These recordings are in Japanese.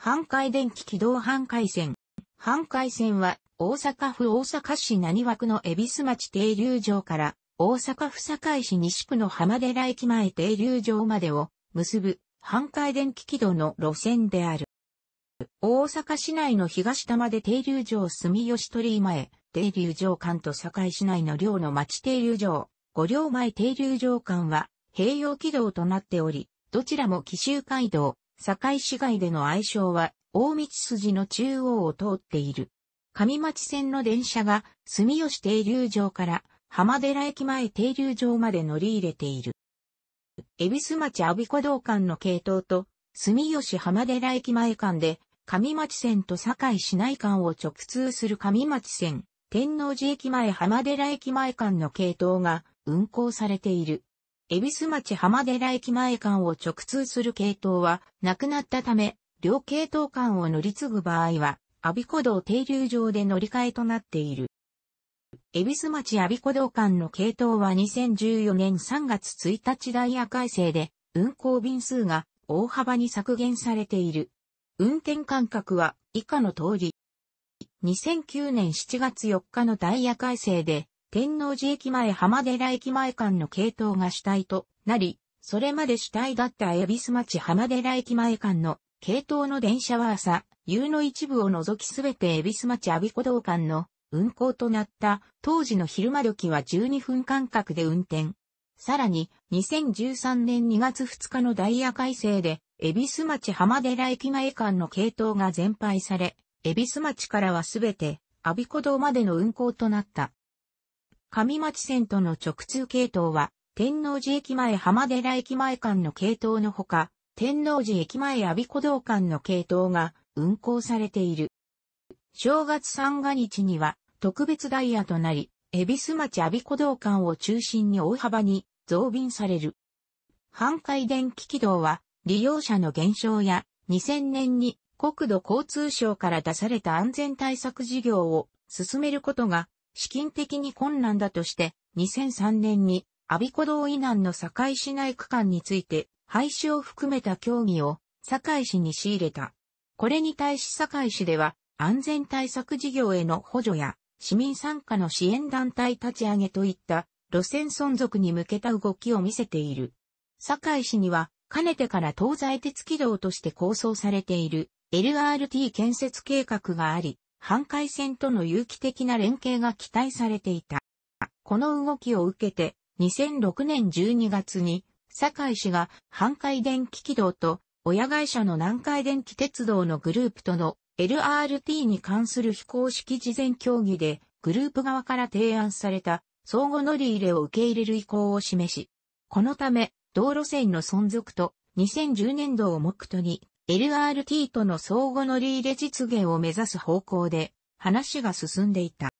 半海電気軌道半回線。半回線は、大阪府大阪市何枠の恵比寿町停留場から、大阪府堺市西区の浜寺駅前停留場までを結ぶ、半海電気軌道の路線である。大阪市内の東摩で停留場住吉鳥居前、停留場間と堺市内の両の町停留場、五両前停留場間は、併用軌道となっており、どちらも紀州街道、堺市街での愛称は、大道筋の中央を通っている。上町線の電車が住吉停留場から浜寺駅前停留場まで乗り入れている。恵比寿町阿鼻子道間の系統と住吉浜寺駅前間で上町線と堺市内間を直通する上町線天王寺駅前浜寺駅前間の系統が運行されている。恵比寿町浜寺駅前間を直通する系統はなくなったため、両系統間を乗り継ぐ場合は、阿鼻子道停留場で乗り換えとなっている。恵比寿町阿鼻子道間の系統は2014年3月1日ダイヤ改正で、運行便数が大幅に削減されている。運転間隔は以下の通り。2009年7月4日のダイヤ改正で、天王寺駅前浜寺駅前間の系統が主体となり、それまで主体だった恵比寿町浜寺駅前間の系統の電車は朝、夕の一部を除きすべて恵比寿町阿鼻子道間の運行となった当時の昼間時は12分間隔で運転。さらに2013年2月2日のダイヤ改正で恵比寿町浜寺駅前間の系統が全廃され、恵比寿町からはすべて阿鼻子道までの運行となった。上町線との直通系統は、天王寺駅前浜寺駅前間の系統のほか、天王寺駅前阿鼻子道間の系統が運行されている。正月三が日には特別ダイヤとなり、恵比寿町阿鼻子道間を中心に大幅に増便される。半回電気軌道は利用者の減少や2000年に国土交通省から出された安全対策事業を進めることが資金的に困難だとして、2003年に、アビ子道以南の堺市内区間について、廃止を含めた協議を、堺市に仕入れた。これに対し堺市では、安全対策事業への補助や、市民参加の支援団体立ち上げといった、路線存続に向けた動きを見せている。堺市には、かねてから東西鉄軌道として構想されている LRT 建設計画があり、半海戦との有機的な連携が期待されていた。この動きを受けて、2006年12月に、堺市が半海電気軌道と親会社の南海電気鉄道のグループとの LRT に関する非公式事前協議でグループ側から提案された相互乗り入れを受け入れる意向を示し、このため道路線の存続と2010年度を目途に LRT との相互乗り入れ実現を目指す方向で話が進んでいた。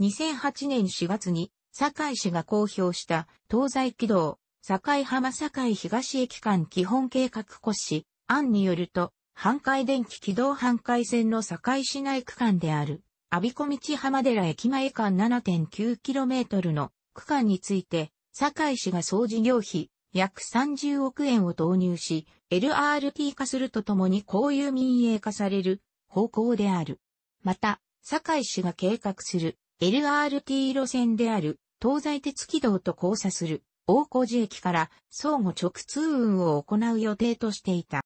2008年4月に堺市が公表した東西軌道堺浜堺東駅間基本計画骨子案によると、半海電気軌道半海線の堺市内区間である、阿鼻子道浜寺駅前間 7.9km の区間について、堺市が総事業費約30億円を投入し、LRT 化するとともに公有民営化される方向である。また、堺市が計画する LRT 路線である東西鉄軌道と交差する大小寺駅から相互直通運を行う予定としていた。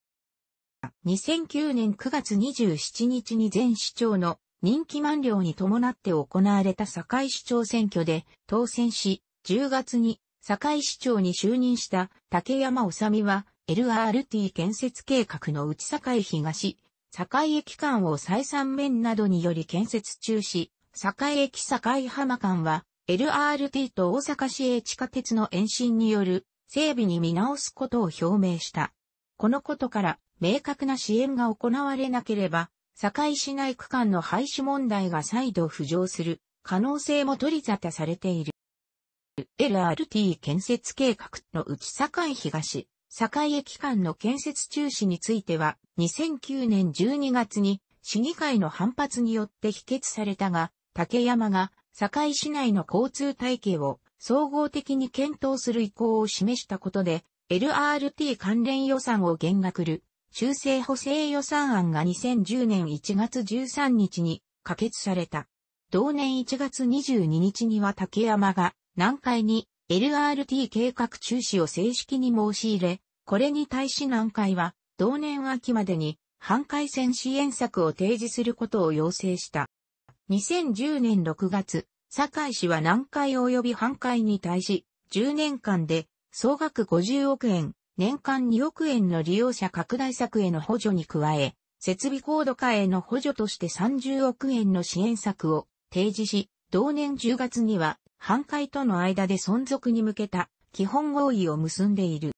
2009年9月27日に前市長の任期満了に伴って行われた堺市長選挙で当選し、10月に堺市長に就任した竹山治は LRT 建設計画の内堺東、堺駅間を採算面などにより建設中止、堺駅堺浜間は LRT と大阪市営地下鉄の延伸による整備に見直すことを表明した。このことから明確な支援が行われなければ、堺市内区間の廃止問題が再度浮上する可能性も取り沙汰されている。LRT 建設計画の内堺東、堺駅間の建設中止については、2009年12月に市議会の反発によって否決されたが、竹山が堺市内の交通体系を総合的に検討する意向を示したことで、LRT 関連予算を減額る修正補正予算案が2010年1月13日に可決された。同年1月22日には竹山が南海に LRT 計画中止を正式に申し入れ、これに対し南海は同年秋までに半海線支援策を提示することを要請した。2010年6月、堺市は南海及び半海に対し、10年間で総額50億円、年間2億円の利用者拡大策への補助に加え、設備高度化への補助として30億円の支援策を提示し、同年10月には半壊との間で存続に向けた基本合意を結んでいる。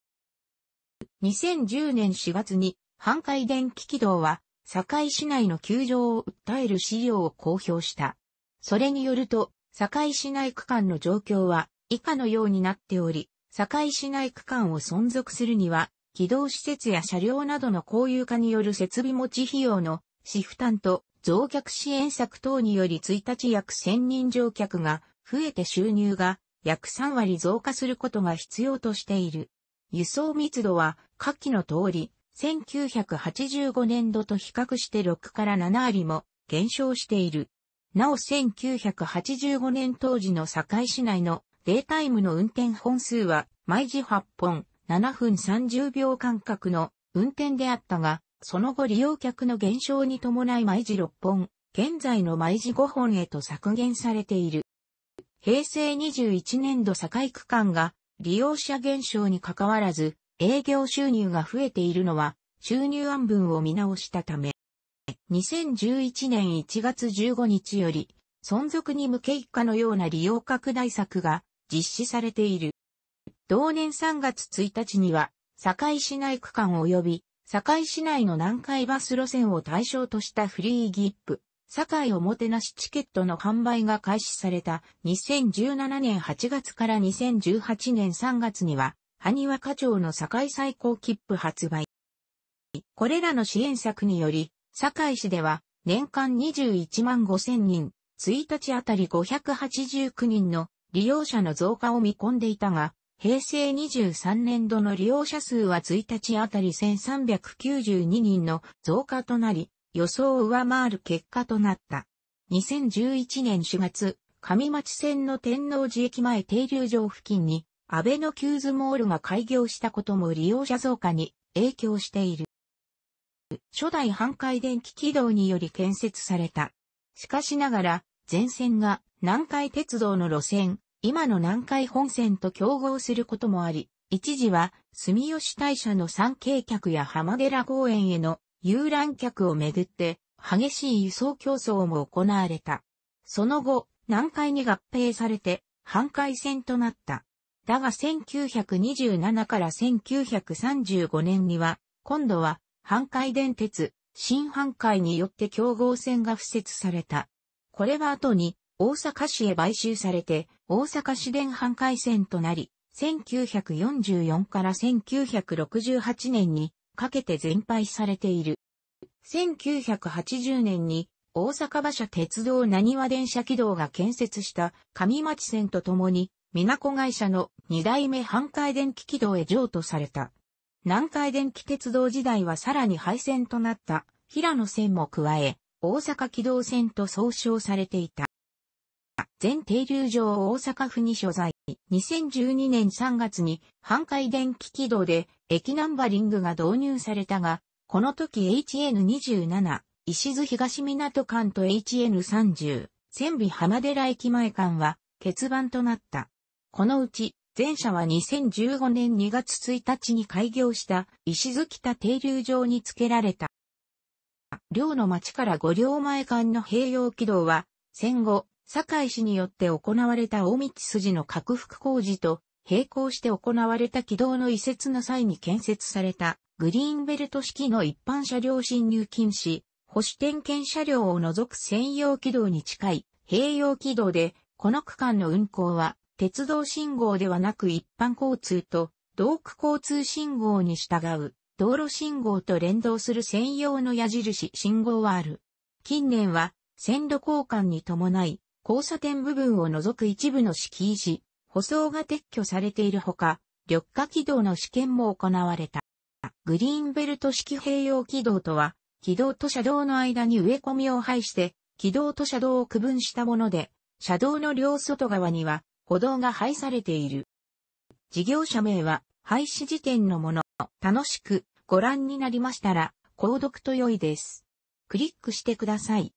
2010年4月に、半壊電気軌道は、堺市内の球場を訴える資料を公表した。それによると、堺市内区間の状況は以下のようになっており、堺市内区間を存続するには、軌道施設や車両などの公有化による設備持ち費用の支負担と増客支援策等により1日約1000人乗客が増えて収入が約3割増加することが必要としている。輸送密度は下記の通り、1985年度と比較して6から7割も減少している。なお1985年当時の堺市内のデータイムの運転本数は毎時8本、7分30秒間隔の運転であったが、その後利用客の減少に伴い毎時6本、現在の毎時5本へと削減されている。平成21年度境区間が利用者減少に関わらず営業収入が増えているのは収入案分を見直したため、2011年1月15日より存続に向け一家のような利用拡大策が実施されている。同年3月1日には堺市内区間及び堺市内の南海バス路線を対象としたフリーギップ堺おもてなしチケットの販売が開始された2017年8月から2018年3月には、埴輪課長の堺最高切符発売。これらの支援策により、堺市では年間21万5千人、1日あたり589人の利用者の増加を見込んでいたが、平成23年度の利用者数は1日あたり1392人の増加となり、予想を上回る結果となった。2011年4月、上町線の天王寺駅前停留場付近に、安倍のキューズモールが開業したことも利用者増加に影響している。初代半回電気軌道により建設された。しかしながら、全線が南海鉄道の路線、今の南海本線と競合することもあり、一時は住吉大社の三景客や浜寺公園への遊覧客をめぐって激しい輸送競争も行われた。その後、南海に合併されて、半海戦となった。だが1927から1935年には、今度は、半海電鉄、新半海によって競合線が付設された。これは後に、大阪市へ買収されて、大阪市電半海線となり、1944から1968年にかけて全廃されている。1980年に大阪馬車鉄道何和電車軌道が建設した上町線とともに、港子会社の2代目半回電気軌道へ譲渡された。南海電気鉄道時代はさらに廃線となった平野線も加え、大阪軌道線と総称されていた。全停留場を大阪府に所在。2012年3月に半回電気軌道で駅ナンバリングが導入されたが、この時 HN27、石津東港間と HN30、千尾浜寺駅前間は欠番となった。このうち、前者は2015年2月1日に開業した石津北停留場に付けられた。両の町から五両前間の併用軌道は、戦後、堺市によって行われた大道筋の拡幅工事と並行して行われた軌道の移設の際に建設されたグリーンベルト式の一般車両進入禁止、保守点検車両を除く専用軌道に近い併用軌道で、この区間の運行は鉄道信号ではなく一般交通と道区交通信号に従う道路信号と連動する専用の矢印信号はある。近年は線路交換に伴い交差点部分を除く一部の敷石、舗装が撤去されているほか、緑化軌道の試験も行われた。グリーンベルト式併用軌道とは、軌道と車道の間に植え込みを配して、軌道と車道を区分したもので、車道の両外側には歩道が配されている。事業者名は廃止時点のもの。楽しくご覧になりましたら、購読と良いです。クリックしてください。